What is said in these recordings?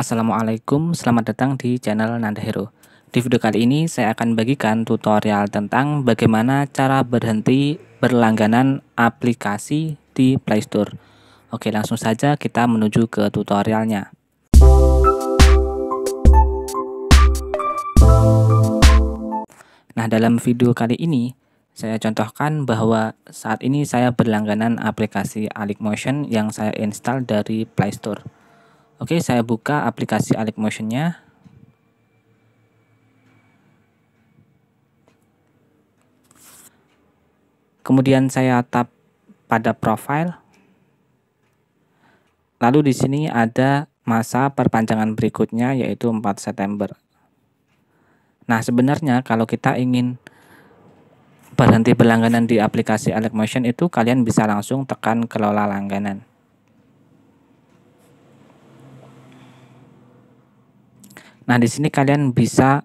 Assalamualaikum, selamat datang di channel Nanda Hero. Di video kali ini saya akan bagikan tutorial tentang bagaimana cara berhenti berlangganan aplikasi di Play Store. Oke, langsung saja kita menuju ke tutorialnya. Nah, dalam video kali ini saya contohkan bahwa saat ini saya berlangganan aplikasi Alik Motion yang saya install dari Play Store. Oke, saya buka aplikasi Alik Motion-nya. Kemudian saya tap pada profile. Lalu di sini ada masa perpanjangan berikutnya yaitu 4 September. Nah, sebenarnya kalau kita ingin berhenti berlangganan di aplikasi Alik Motion itu kalian bisa langsung tekan kelola langganan. Nah, di sini kalian bisa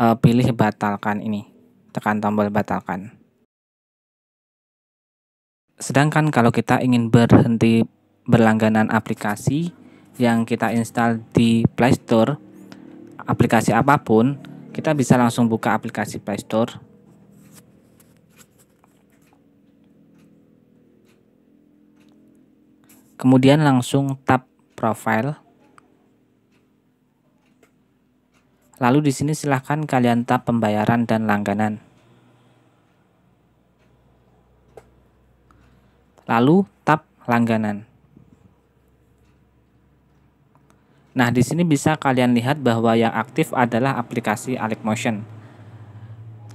uh, pilih batalkan ini. Tekan tombol batalkan. Sedangkan kalau kita ingin berhenti berlangganan aplikasi yang kita install di Play Store, aplikasi apapun, kita bisa langsung buka aplikasi Play Store. Kemudian langsung tap profile. Lalu di sini silahkan kalian tap pembayaran dan langganan. Lalu tap langganan. Nah, di sini bisa kalian lihat bahwa yang aktif adalah aplikasi Alec Motion.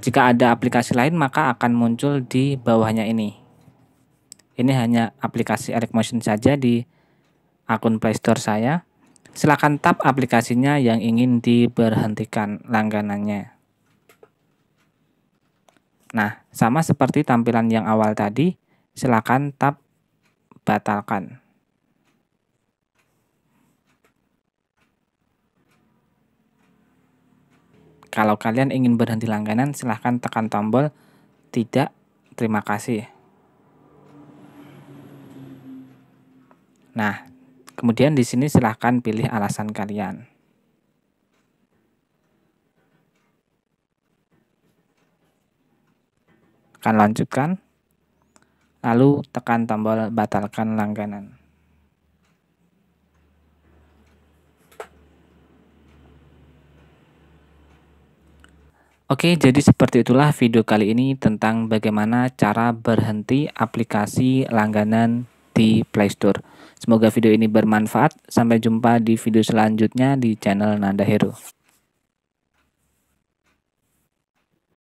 Jika ada aplikasi lain, maka akan muncul di bawahnya ini. Ini hanya aplikasi Alec Motion saja di akun Play Store saya. Silakan tap aplikasinya yang ingin diberhentikan langganannya. Nah, sama seperti tampilan yang awal tadi, silakan tap batalkan. Kalau kalian ingin berhenti langganan, silahkan tekan tombol tidak terima kasih. Nah, Kemudian di sini silahkan pilih alasan kalian. Akan lanjutkan. Lalu tekan tombol batalkan langganan. Oke, jadi seperti itulah video kali ini tentang bagaimana cara berhenti aplikasi langganan di Play Store. Semoga video ini bermanfaat. Sampai jumpa di video selanjutnya di channel Nanda Hero.